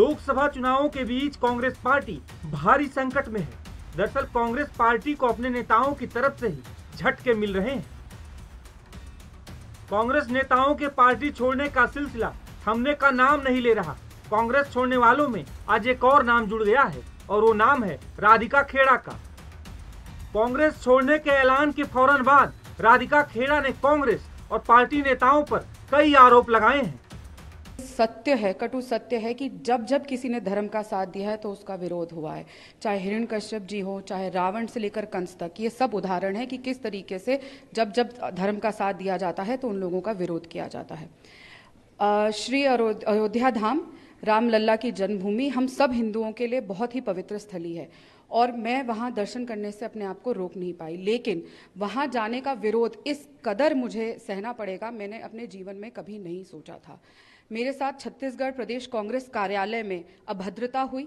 लोकसभा चुनावों के बीच कांग्रेस पार्टी भारी संकट में है दरअसल कांग्रेस पार्टी को अपने नेताओं की तरफ से ही झटके मिल रहे हैं कांग्रेस नेताओं के पार्टी छोड़ने का सिलसिला थमने का नाम नहीं ले रहा कांग्रेस छोड़ने वालों में आज एक और नाम जुड़ गया है और वो नाम है राधिका खेड़ा का कांग्रेस छोड़ने के ऐलान के फौरन बाद राधिका खेड़ा ने कांग्रेस और पार्टी नेताओं पर कई आरोप लगाए हैं सत्य है कटु सत्य है कि जब जब किसी ने धर्म का साथ दिया है तो उसका विरोध हुआ है चाहे हिरण कश्यप जी हो चाहे रावण से लेकर कंस तक ये सब उदाहरण है कि किस तरीके से जब जब धर्म का साथ दिया जाता है तो उन लोगों का विरोध किया जाता है श्री अयोध्या धाम रामलला की जन्मभूमि हम सब हिंदुओं के लिए बहुत ही पवित्र स्थली है और मैं वहाँ दर्शन करने से अपने आप को रोक नहीं पाई लेकिन वहाँ जाने का विरोध इस कदर मुझे सहना पड़ेगा मैंने अपने जीवन में कभी नहीं सोचा था मेरे साथ छत्तीसगढ़ प्रदेश कांग्रेस कार्यालय में अभद्रता हुई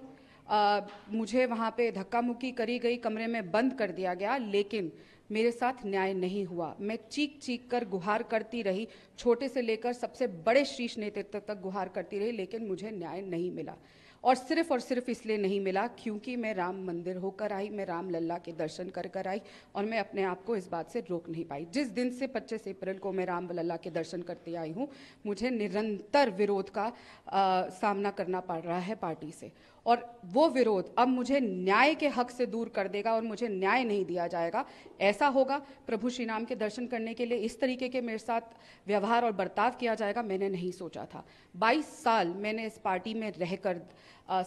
आ, मुझे वहाँ पे धक्का मुक्की करी गई कमरे में बंद कर दिया गया लेकिन मेरे साथ न्याय नहीं हुआ मैं चीख चीख कर गुहार करती रही छोटे से लेकर सबसे बड़े शीर्ष नेतृत्व तक गुहार करती रही लेकिन मुझे न्याय नहीं मिला और सिर्फ और सिर्फ इसलिए नहीं मिला क्योंकि मैं राम मंदिर होकर आई मैं राम लल्ला के दर्शन कर कर आई और मैं अपने आप को इस बात से रोक नहीं पाई जिस दिन से 25 अप्रैल को मैं राम लल्ला के दर्शन करते आई हूँ मुझे निरंतर विरोध का आ, सामना करना पड़ रहा है पार्टी से और वो विरोध अब मुझे न्याय के हक से दूर कर देगा और मुझे न्याय नहीं दिया जाएगा ऐसा होगा प्रभु श्री राम के दर्शन करने के लिए इस तरीके के मेरे साथ व्यवहार और बर्ताव किया जाएगा मैंने नहीं सोचा था 22 साल मैंने इस पार्टी में रहकर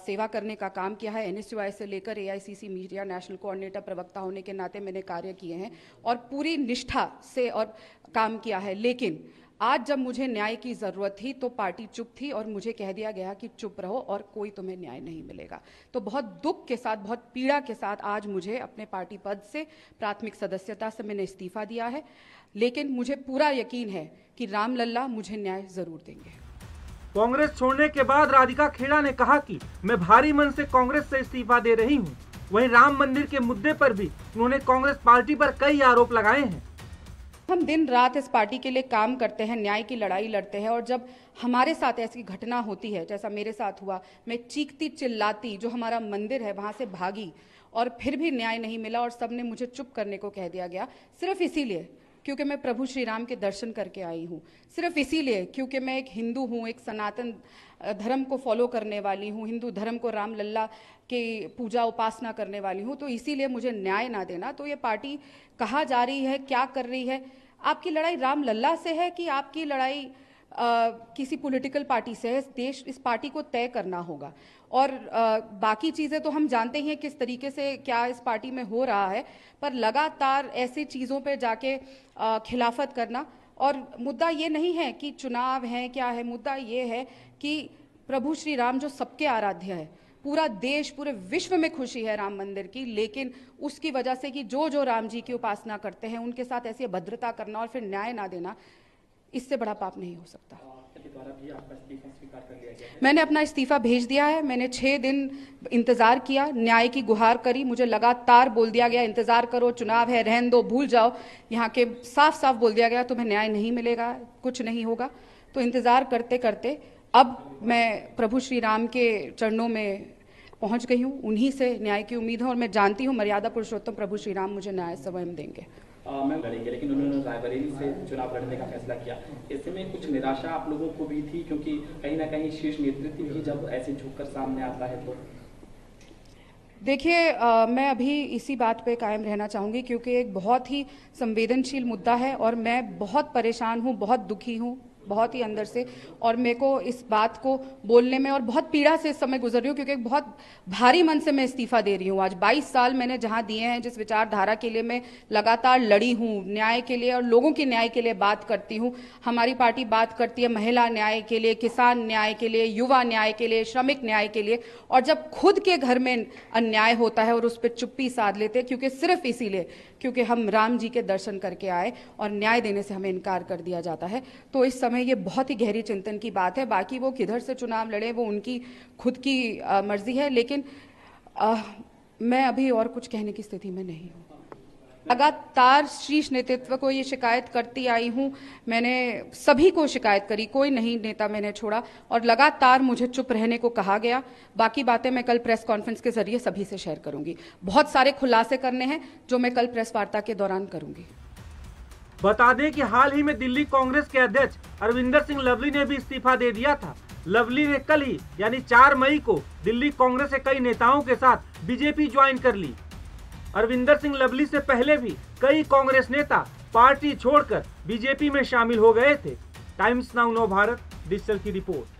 सेवा करने का काम किया है एन से लेकर ए मीडिया नेशनल कोऑर्डिनेटर प्रवक्ता होने के नाते मैंने कार्य किए हैं और पूरी निष्ठा से और काम किया है लेकिन आज जब मुझे न्याय की ज़रूरत थी तो पार्टी चुप थी और मुझे कह दिया गया कि चुप रहो और कोई तुम्हें न्याय नहीं मिलेगा तो बहुत दुख के साथ बहुत पीड़ा के साथ आज मुझे अपने पार्टी पद से प्राथमिक सदस्यता से मैंने इस्तीफा दिया है लेकिन मुझे पूरा यकीन है कि रामलला मुझे न्याय ज़रूर देंगे कांग्रेस छोड़ने के बाद राधिका खेड़ा ने कहा कि मैं भारी मन से कांग्रेस से इस्तीफा दे रही हूं। वहीं राम मंदिर के मुद्दे पर भी उन्होंने कांग्रेस पार्टी पर कई आरोप लगाए हैं हम दिन रात इस पार्टी के लिए काम करते हैं न्याय की लड़ाई लड़ते हैं और जब हमारे साथ ऐसी घटना होती है जैसा मेरे साथ हुआ मैं चीखती चिल्लाती जो हमारा मंदिर है वहाँ से भागी और फिर भी न्याय नहीं मिला और सबने मुझे चुप करने को कह दिया गया सिर्फ इसीलिए क्योंकि मैं प्रभु श्री राम के दर्शन करके आई हूँ सिर्फ इसीलिए क्योंकि मैं एक हिंदू हूँ एक सनातन धर्म को फॉलो करने वाली हूँ हिंदू धर्म को राम लल्ला की पूजा उपासना करने वाली हूँ तो इसीलिए मुझे न्याय ना देना तो ये पार्टी कहाँ जा रही है क्या कर रही है आपकी लड़ाई राम लल्ला से है कि आपकी लड़ाई किसी पॉलिटिकल पार्टी से देश इस पार्टी को तय करना होगा और आ, बाकी चीज़ें तो हम जानते ही हैं किस तरीके से क्या इस पार्टी में हो रहा है पर लगातार ऐसी चीज़ों पर जाके आ, खिलाफत करना और मुद्दा ये नहीं है कि चुनाव है क्या है मुद्दा ये है कि प्रभु श्री राम जो सबके आराध्य है पूरा देश पूरे विश्व में खुशी है राम मंदिर की लेकिन उसकी वजह से कि जो जो राम जी की उपासना करते हैं उनके साथ ऐसी अभद्रता करना और फिर न्याय ना देना इससे बड़ा पाप नहीं हो सकता तो मैंने अपना इस्तीफा भेज दिया है मैंने छः दिन इंतज़ार किया न्याय की गुहार करी मुझे लगातार बोल दिया गया इंतज़ार करो चुनाव है रहन दो भूल जाओ यहाँ के साफ साफ बोल दिया गया तुम्हें न्याय नहीं मिलेगा कुछ नहीं होगा तो इंतज़ार करते करते अब मैं प्रभु श्री राम के चरणों में पहुंच गई हूँ उन्हीं से न्याय की उम्मीद है और मैं जानती हूँ मर्यादा पुरुषोत्तम प्रभु श्री राम मुझे न्याय स्वयं देंगे में लड़ेंगे लेकिन उन्होंने रायबरेली से चुनाव लड़ने का फैसला किया ऐसे में कुछ निराशा आप लोगों को भी थी क्योंकि कहीं ना कहीं शीर्ष नेतृत्व भी जब ऐसे झुक सामने आता है तो देखिए मैं अभी इसी बात पे कायम रहना चाहूँगी क्योंकि एक बहुत ही संवेदनशील मुद्दा है और मैं बहुत परेशान हूँ बहुत दुखी हूँ बहुत ही अंदर से और मेरे को इस बात को बोलने में और बहुत पीड़ा से इस समय गुजर रही हूँ क्योंकि बहुत भारी मन से मैं इस्तीफा दे रही हूँ आज 22 साल मैंने जहाँ दिए हैं जिस विचारधारा के लिए मैं लगातार लड़ी हूँ न्याय के लिए और लोगों के न्याय के लिए बात करती हूँ हमारी पार्टी बात करती है महिला न्याय के लिए किसान न्याय के लिए युवा न्याय के लिए श्रमिक न्याय के लिए और जब खुद के घर में अन्याय होता है और उस पर चुप्पी साध लेते हैं क्योंकि सिर्फ इसीलिए क्योंकि हम राम जी के दर्शन करके आए और न्याय देने से हमें इनकार कर दिया जाता है तो इस समय में ये बहुत ही गहरी चिंतन की बात है बाकी वो किधर से चुनाव लड़े वो उनकी खुद की मर्जी है लेकिन आ, मैं अभी और कुछ कहने की स्थिति में नहीं हूँ लगातार शीर्ष नेतृत्व को ये शिकायत करती आई हूँ मैंने सभी को शिकायत करी कोई नहीं नेता मैंने छोड़ा और लगातार मुझे चुप रहने को कहा गया बाकी बातें मैं कल प्रेस कॉन्फ्रेंस के जरिए सभी से शेयर करूंगी बहुत सारे खुलासे करने हैं जो मैं कल प्रेस वार्ता के दौरान करूंगी बता दें कि हाल ही में दिल्ली कांग्रेस के अध्यक्ष अरविंदर सिंह लवली ने भी इस्तीफा दे दिया था लवली ने कल ही यानी 4 मई को दिल्ली कांग्रेस के कई नेताओं के साथ बीजेपी ज्वाइन कर ली अरविंदर सिंह लवली से पहले भी कई कांग्रेस नेता पार्टी छोड़कर बीजेपी में शामिल हो गए थे टाइम्स नाउ नव भारत डिजिटल की रिपोर्ट